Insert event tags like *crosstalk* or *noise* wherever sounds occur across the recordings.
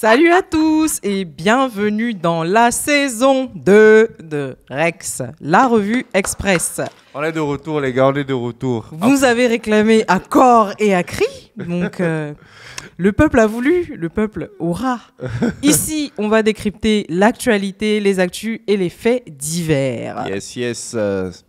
Salut à tous et bienvenue dans la saison 2 de Rex, la revue Express. On est de retour les gars, on est de retour. Vous avez réclamé à corps et à cri donc, euh, le peuple a voulu, le peuple aura. *laughs* Ici, on va décrypter l'actualité, les actus et les faits divers. Yes, yes.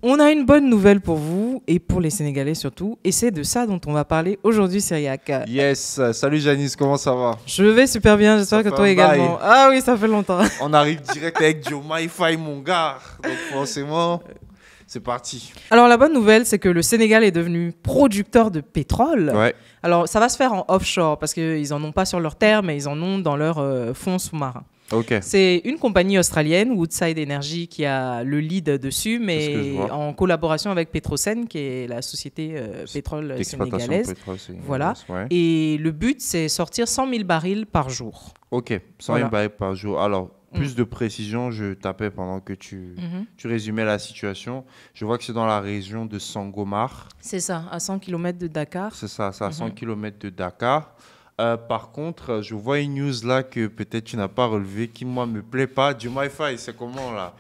On a une bonne nouvelle pour vous et pour les Sénégalais surtout. Et c'est de ça dont on va parler aujourd'hui, Syriac. Yes. Salut, Janice. Comment ça va Je vais super bien. J'espère que toi également. Ah oui, ça fait longtemps. On arrive direct avec du MyFi, mon gars. Donc, forcément. C'est parti. Alors la bonne nouvelle, c'est que le Sénégal est devenu producteur de pétrole. Alors ça va se faire en offshore parce qu'ils en ont pas sur leur terre, mais ils en ont dans leur fond euh, fonds sous marin Ok. C'est une compagnie australienne, Woodside Energy, qui a le lead dessus, mais en collaboration avec Petrosen, qui est la société euh, pétrole sénégalaise. voilà. Et le but, c'est sortir 100 000 barils par jour. Ok, 100 000 barils par jour. Alors, plus de précision, je tapais pendant que mhm. tu, résumais la situation. Je vois que c'est dans la région de Sangomar. C'est ça, à 100 km de Dakar. C'est ça, c'est à 100 mhm. km de Dakar. Euh, par contre, je vois une news là que peut-être tu n'as pas relevé, qui moi me plaît pas, du Wi-Fi. c'est comment là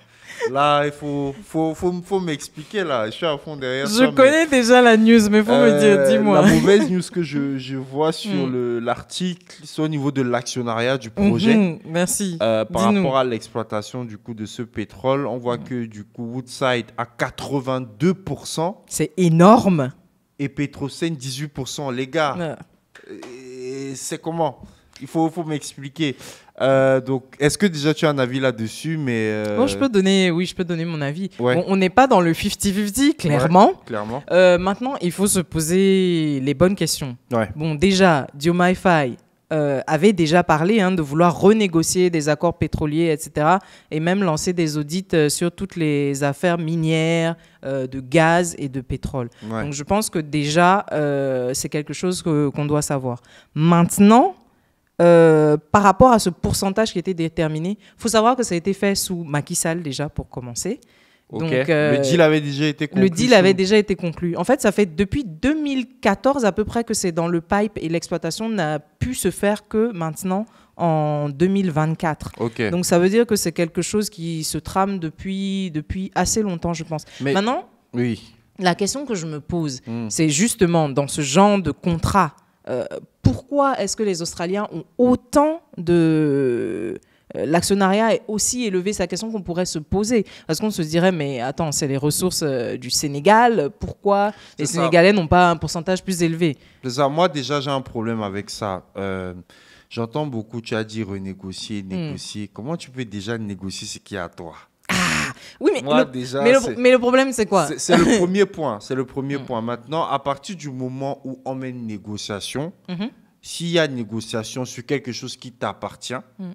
Là, il faut, faut, faut, m'expliquer, là. Je suis à fond derrière Je connais déjà la news, mais faut me dire, euh, dis-moi. La mauvaise news que je, je vois *laughs* sur hmm. l'article, c'est au niveau de l'actionnariat du mhm, projet. merci. Euh, par rapport à l'exploitation, du coup, de ce pétrole, on voit hmm. que, du coup, Woodside à 82%. C'est énorme. Et Petrocène, 18%. Les gars, ah. euh, c'est comment il faut, m'expliquer. Euh, donc, est-ce que déjà tu as un avis là-dessus mais euh, je peux donner, Oui, je peux donner mon avis. On n'est pas dans le 50-50, clairement. clairement. Euh, maintenant, il faut se poser les bonnes questions. Bon, déjà, Diomifi avait déjà parlé hein, de vouloir renégocier des accords pétroliers, etc. Et même lancer des audits sur toutes les affaires minières, de gaz et de pétrole. Donc, je pense que déjà, c'est quelque chose qu'on doit savoir. Maintenant, euh, par rapport à ce pourcentage qui était déterminé. Il faut savoir que ça a été fait sous Macky Sall déjà pour commencer. le euh, deal avait déjà été conclu. Le deal avait déjà été conclu. En fait, ça fait depuis 2014 à peu près que c'est dans le pipe et l'exploitation n'a pu se faire que maintenant en 2024. Donc ça veut dire que c'est quelque chose qui se trame depuis, depuis assez longtemps, je pense. maintenant, oui. la question que je me pose, hmm. c'est justement dans ce genre de contrat, euh, pourquoi est-ce que les Australiens ont autant de... Euh, l'actionnariat est aussi élevé, c'est la question qu'on pourrait se poser. Parce qu'on se dirait, mais attends, c'est les ressources euh, du Sénégal, pourquoi les Sénégalais n'ont pas un pourcentage plus élevé ça, moi déjà j'ai un problème avec ça. Euh, j'entends beaucoup, tu as dit renégocier, hmm. négocier. Comment tu peux déjà négocier ce qui est à toi Ah, oui, mais, le, mais, le, problème, c'est quoi C'est le premier point. C'est le premier *laughs* hmm. point. Maintenant, à partir du moment où on met une négociation, mm-hmm. S'il y a négociation sur quelque chose qui t'appartient, mm.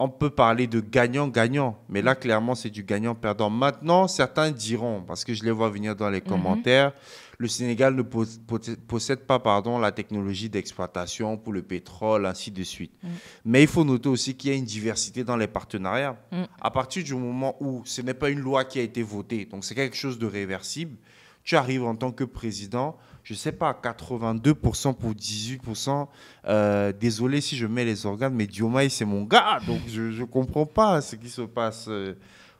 on peut parler de gagnant-gagnant. Mais là, mm. clairement, c'est du gagnant-perdant. Maintenant, certains diront, parce que je les vois venir dans les mm-hmm. commentaires, le Sénégal ne possède pas pardon, la technologie d'exploitation pour le pétrole, ainsi de suite. Mm. Mais il faut noter aussi qu'il y a une diversité dans les partenariats. À partir du moment où ce n'est pas une loi qui a été votée, donc c'est quelque chose de réversible, tu arrives en tant que président je ne sais pas, 82% pour 18%. Euh, désolé si je mets les organes, mais Diomaï, c'est mon gars. Donc, je ne comprends pas ce qui se passe. Euh.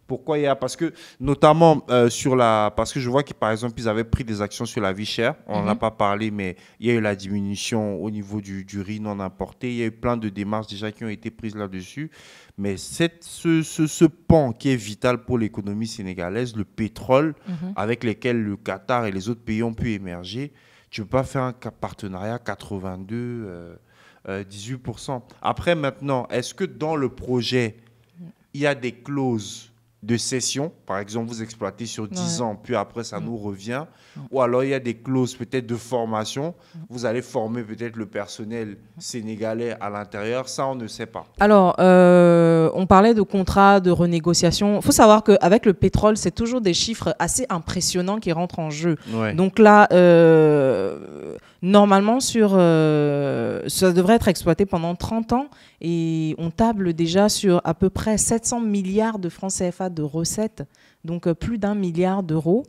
Pourquoi il y a Parce que, notamment, euh, sur la. Parce que je vois que, par exemple, ils avaient pris des actions sur la vie chère. On n'en a mhm. pas parlé, mais il y a eu la diminution au niveau du, riz non importé. Il y a eu plein de démarches déjà qui ont été prises là-dessus. Mais cette, ce, ce, pan qui est vital pour l'économie sénégalaise, le pétrole, mhm. avec lequel le Qatar et les autres pays ont pu émerger, tu ne peux pas faire un partenariat 82, 18%. Euh, euh, Après, maintenant, est-ce que dans le projet, il y a des clauses de cession. Par exemple, vous exploitez sur 10 ans, puis après, ça mm. nous revient. Mm. Ou alors, il y a des clauses peut-être de formation. Mm. Vous allez former peut-être le personnel sénégalais à l'intérieur. Ça, on ne sait pas. Alors, euh, on parlait de contrat, de renégociation. Il faut savoir qu'avec le pétrole, c'est toujours des chiffres assez impressionnants qui rentrent en jeu. Donc là... Euh, Normalement, euh, ça devrait être exploité pendant 30 ans et on table déjà sur à peu près 700 milliards de francs CFA de recettes, donc euh, plus d'un milliard d'euros.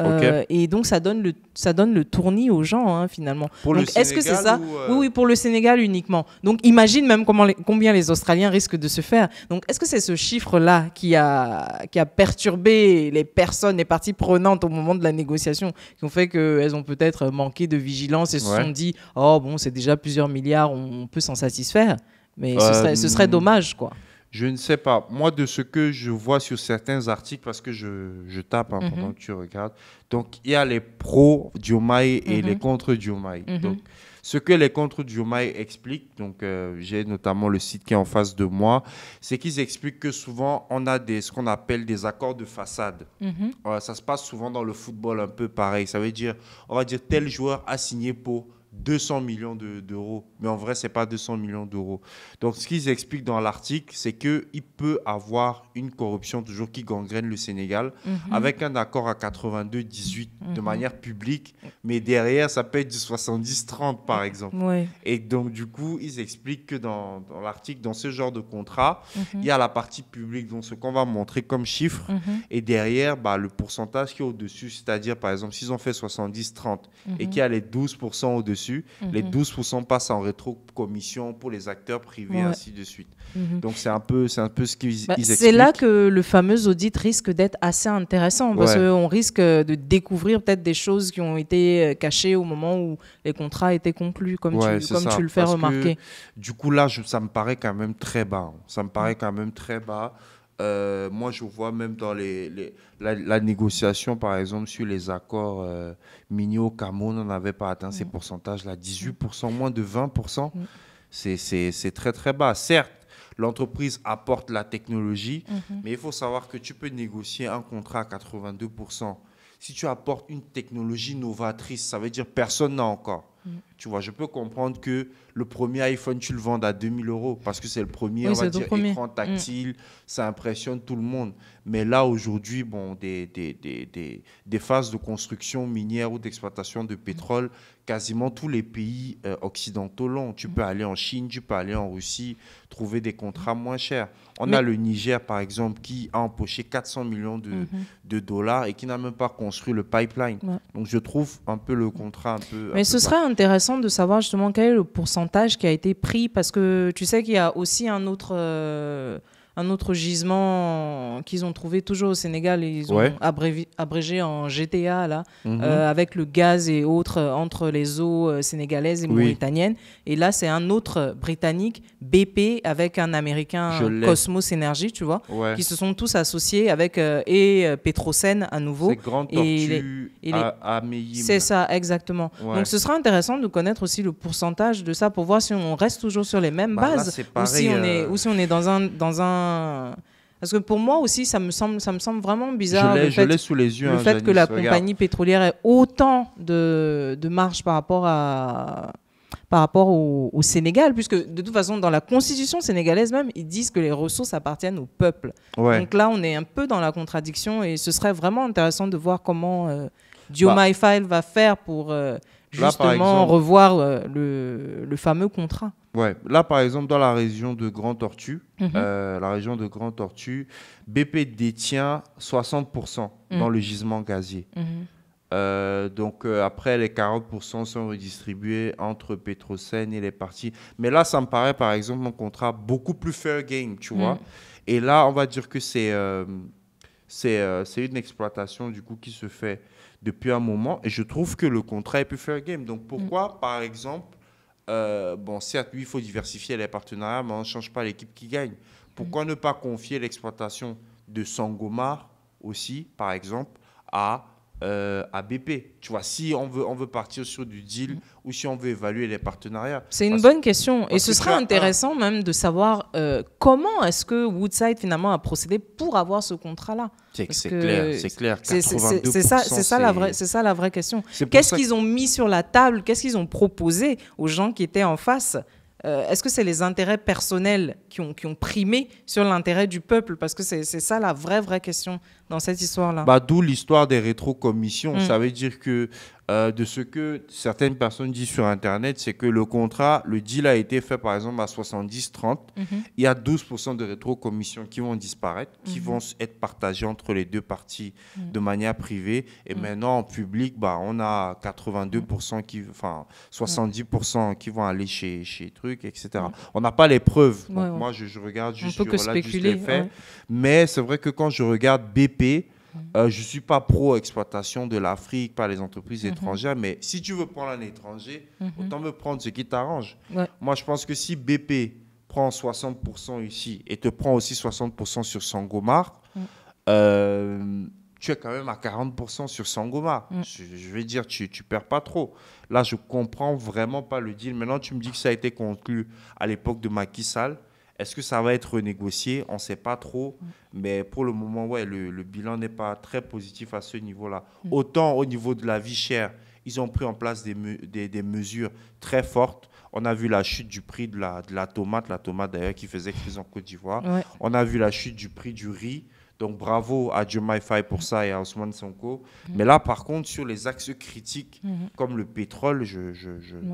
Euh, et donc ça donne le ça donne le tournis aux gens hein, finalement. Pour est-ce que c'est ça euh oui, pour le Sénégal uniquement. Donc imagine même combien les Australiens risquent de se faire. Donc est-ce que c'est ce chiffre là qui a qui a perturbé les personnes les parties prenantes au moment de la négociation qui ont fait qu'elles ont peut-être manqué de vigilance et se sont dit oh bon c'est déjà plusieurs milliards on, peut s'en satisfaire mais ce, euh, serait, ce serait hmm. dommage quoi. Je ne sais pas. Moi, de ce que je vois sur certains articles, parce que je, tape hein, pendant mhm. que tu regardes, donc il y a les pros Diomaye et les mhm. contre du mhm. Donc, ce que les contre Diomaye expliquent, donc euh, j'ai notamment le site qui est en face de moi, c'est qu'ils expliquent que souvent on a des, ce qu'on appelle des accords de façade. Euh, ça se passe souvent dans le football un peu pareil. Ça veut dire, on va dire tel joueur a signé pour 200 millions d'euros. mais en vrai, ce n'est pas 200 millions d'euros. Donc, ce qu'ils expliquent dans l'article, c'est qu'il peut avoir une corruption toujours qui gangrène le Sénégal mhm. avec un accord à 82-18 de mhm. manière publique. Mais derrière, ça peut être du 70-30, par exemple. Et donc, du coup, ils expliquent que dans, l'article, dans ce genre de contrat, mhm. il y a la partie publique, donc ce qu'on va montrer comme chiffre. Et derrière, bah, le pourcentage qui est au-dessus, c'est-à-dire, par exemple, s'ils ont fait 70-30 et qu'il y a les 12% au-dessus, Mhm. Les 12% passent en rétro-commission pour les acteurs privés, ainsi de suite. Mhm. Donc, c'est un peu, c'est un peu ce qu'ils expliquent. Bah, c'est là que le fameux audit risque d'être assez intéressant parce qu'on risque de découvrir peut-être des choses qui ont été euh, cachées au moment où les contrats étaient conclus, comme, tu, comme tu, le fais remarquer. du coup, là, ça me paraît quand même très bas. Hein. Ça me paraît mm. quand même très bas. Euh, moi, je vois même dans les, la, négociation, par exemple, sur les accords euh, camo on n'avait pas atteint ces pourcentages-là. 18%, moins de 20%, c'est très, très bas. Certes, l'entreprise apporte la technologie, mhm. mais il faut savoir que tu peux négocier un contrat à 82%. Si tu apportes une technologie novatrice, ça veut dire personne n'a encore. Mm. Tu vois, je peux comprendre que le premier iPhone, tu le vends à 2000 euros parce que c'est le premier, écran mm. tactile, ça impressionne tout le monde. Mais là, aujourd'hui, bon, des des, des, des, phases de construction minière ou d'exploitation de mm. pétrole, quasiment tous les pays euh, occidentaux l'ont. Tu peux aller en Chine, tu peux aller en Russie, trouver des contrats moins chers. On a le Niger, par exemple, qui a empoché 400 millions mm-hmm. de, dollars et qui n'a même pas construit le pipeline. Donc, je trouve un peu le contrat un peu. Mais ce serait un intéressant de savoir justement quel est le pourcentage qui a été pris parce que tu sais qu'il y a aussi un autre euh, un autre gisement qu'ils ont trouvé toujours au Sénégal. ils ont abrégé en GTA, là, mhm. euh, avec le gaz et autres euh, entre les eaux euh, sénégalaises et mauritaniennes. Et là, c'est un autre britannique, BP, avec un américain, Cosmos Energy, tu vois, qui se sont tous associés avec et Petrosen à nouveau. C'est Tortue et C'est ça, exactement. Donc ce sera intéressant de connaître aussi le pourcentage de ça pour voir si on reste toujours sur les mêmes bah bases ou, si on est, ou si on est dans un. Dans un parce que pour moi aussi, ça me semble, ça me semble vraiment bizarre. Le fait que la compagnie pétrolière ait autant de, marge par rapport à par rapport au, Sénégal, puisque de toute façon, dans la constitution sénégalaise même, ils disent que les ressources appartiennent au peuple. Donc là, on est un peu dans la contradiction et ce serait vraiment intéressant de voir comment euh, bah. Dioma va faire pour euh, justement revoir euh, le fameux contrat. Ouais, là par exemple dans la région de Grand Tortue, mhm. euh, la région de Grand Tortue, BP détient 60% mhm. dans le gisement gazier. Mhm. Euh, donc euh, après les 40% sont redistribués entre Petrosen et les parties. Mais là ça me paraît par exemple un contrat beaucoup plus fair game, tu vois. Et là on va dire que c'est c'est une exploitation du coup qui se fait depuis un moment et je trouve que le contrat est plus fair game. Donc pourquoi par exemple euh, bon, certes, il faut diversifier les partenariats, mais on ne change pas l'équipe qui gagne. Pourquoi mm. ne pas confier l'exploitation de Sangomar aussi, par exemple, à euh, BP. Tu vois, si on veut, on veut partir sur du deal mm. ou si on veut évaluer les partenariats. C'est une bonne question. Et ce serait sera intéressant même de savoir euh, comment est-ce que Woodside finalement a procédé pour avoir ce contrat-là. C'est clair, c'est clair. C'est ça, la vraie, question. Qu'est-ce qu'ils ont mis sur la table Qu'est-ce qu'ils ont proposé aux gens qui étaient en face euh, est-ce que c'est les intérêts personnels qui ont, qui ont primé sur l'intérêt du peuple Parce que c'est ça la vraie, vraie question dans cette histoire-là. Bah, D'où l'histoire des rétrocommissions. Mm. Ça veut dire que euh, de ce que certaines personnes disent sur Internet, c'est que le contrat, le deal a été fait par exemple à 70-30. Mhm. Il y a 12% de rétro-commissions qui vont disparaître, qui mhm. vont être partagées entre les deux parties mhm. de manière privée. Et maintenant, en public, bah, on a 82%, qui, enfin 70% qui vont aller chez, chez Truc, etc. On n'a pas les preuves. Moi, je, regarde juste, faits. Mais c'est vrai que quand je regarde BP, euh, je ne suis pas pro-exploitation de l'Afrique par les entreprises mhm. étrangères, mais si tu veux prendre un étranger, mhm. autant me prendre ce qui t'arrange. Moi, je pense que si BP prend 60% ici et te prend aussi 60% sur Sangomar, mm. euh, tu es quand même à 40% sur Sangoma. Mm. Je, veux dire, tu, ne perds pas trop. Là, je comprends vraiment pas le deal. Maintenant, tu me dis que ça a été conclu à l'époque de Macky Sall. Est-ce que ça va être négocié On ne sait pas trop. Mm. Mais pour le moment, ouais, le, bilan n'est pas très positif à ce niveau-là. Mm. Autant au niveau de la vie chère, ils ont pris en place des, des, mesures très fortes. On a vu la chute du prix de la, de la tomate, la tomate d'ailleurs qui faisait crise en Côte d'Ivoire. On a vu la chute du prix du riz. Donc bravo à Jumai Faye pour ça et à Osman Sonko. Mm. Mais là, par contre, sur les axes critiques mm-hmm. comme le pétrole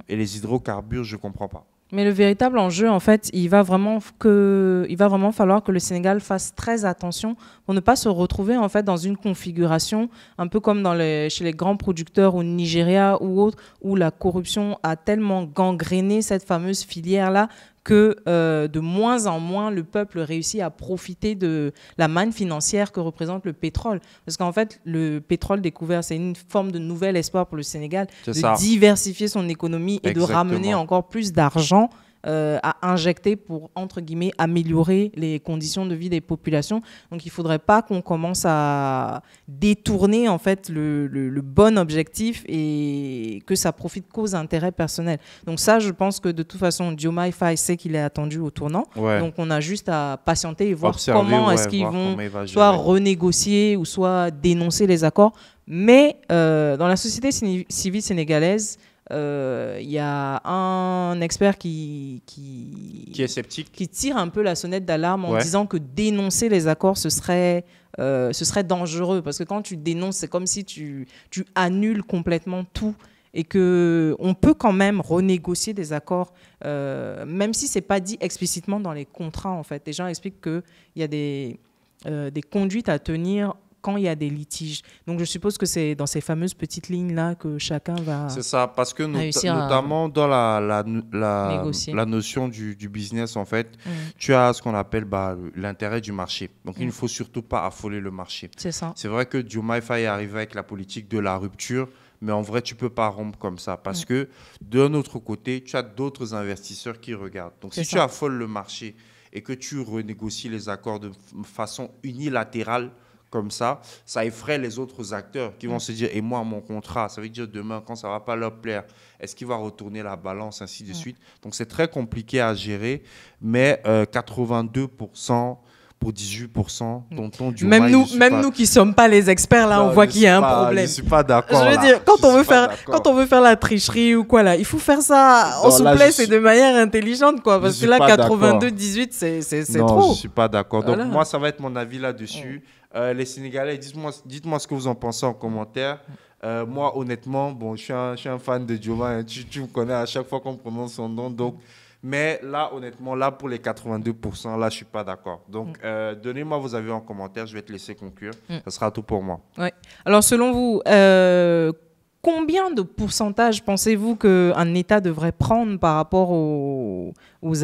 et les hydrocarbures, je ne comprends pas. Mais le véritable enjeu, en fait, il va vraiment va vraiment falloir que le Sénégal fasse très attention pour ne pas se retrouver en fait dans une configuration un peu comme chez les grands producteurs au Nigeria ou autre, où la corruption a tellement gangréné cette fameuse filière là que euh, de moins en moins le peuple réussit à profiter de la manne financière que représente le pétrole. Parce qu'en fait, le pétrole découvert, c'est une forme de nouvel espoir pour le Sénégal de diversifier son économie et de ramener encore plus d'argent euh, à injecter pour, entre guillemets, améliorer les conditions de vie des populations. Donc il ne faudrait pas qu'on commence à détourner en fait le, bon objectif et que ça profite qu'aux intérêts personnels. Donc ça, je pense que de toute façon, Diomaye Faye sait qu'il est attendu au tournant. Donc on a juste à patienter et voir comment est-ce qu'ils vont soit renégocier ou soit dénoncer les accords. Mais euh, dans la société civile sénégalaise, il euh, y a un expert qui, qui, qui, est sceptique. qui tire un peu la sonnette d'alarme en disant que dénoncer les accords, ce serait, euh, ce serait dangereux. Parce que quand tu dénonces, c'est comme si tu, tu annules complètement tout et que on peut quand même renégocier des accords, euh, même si c'est pas dit explicitement dans les contrats en fait. Les gens expliquent qu'il y a des, des conduites à tenir quand il y a des litiges. Donc je suppose que c'est dans ces fameuses petites lignes-là que chacun va... C'est ça, parce que notamment dans la, la, la, notion du, du, business, en fait, mm. tu as ce qu'on appelle bah, l'intérêt du marché. Donc il ne mm. faut surtout pas affoler le marché. C'est ça. C'est vrai que Diomaifai est arrivé avec la politique de la rupture mais en vrai, tu peux pas rompre comme ça parce mm. que d'un autre côté, tu as d'autres investisseurs qui regardent. Donc, si tu affoles le marché et que tu renégocies les accords de façon unilatérale, comme ça, ça effraie les autres acteurs qui vont mm. se dire, et moi, mon contrat, ça veut dire demain, quand ça ne va pas leur plaire, est-ce qu'il va retourner la balance, ainsi de mm. suite. Donc c'est très compliqué à gérer, mais 82% euh, pour 18% mm. dont on du Même nous, même nous qui sommes pas les experts là, on voit qu'il y a un problème. Je suis pas d'accord. Je veux dire, quand on veut faire, quand on veut faire la tricherie ou quoi là, il faut faire ça en souplesse et de manière intelligente quoi, parce que là 82, 18 c'est trop. Non, je suis pas d'accord. Donc moi ça va être mon avis là-dessus. Euh, les Sénégalais, dites-moi dites ce que vous en pensez en commentaire. Euh, moi, honnêtement, bon, je suis un, fan de Dioma. Hein. Tu, me connais à chaque fois qu'on prononce son nom. Donc, mais là, honnêtement, là, pour les 82%, là, je ne suis pas d'accord. Donc, mm. euh, donnez-moi vos avis en commentaire. Je vais te laisser conclure. Ce mm. sera tout pour moi. Alors, selon vous, Combien de pourcentage pensez-vous qu'un État devrait prendre par rapport aux,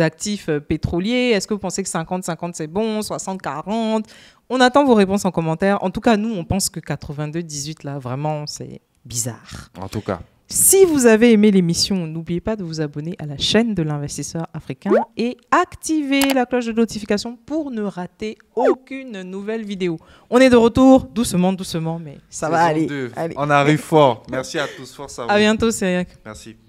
actifs euh, pétroliers Est-ce que vous pensez que 50-50 c'est bon, 60-40 On attend vos réponses en commentaire. En tout cas, nous, on pense que 82-18, là, vraiment, c'est bizarre. En tout cas. Si vous avez aimé l'émission, n'oubliez pas de vous abonner à la chaîne de l'investisseur africain et activer la cloche de notification pour ne rater aucune nouvelle vidéo. On est de retour, doucement, doucement, mais ça va aller. On arrive fort. Merci à tous, à bientôt, Cyriac. Merci.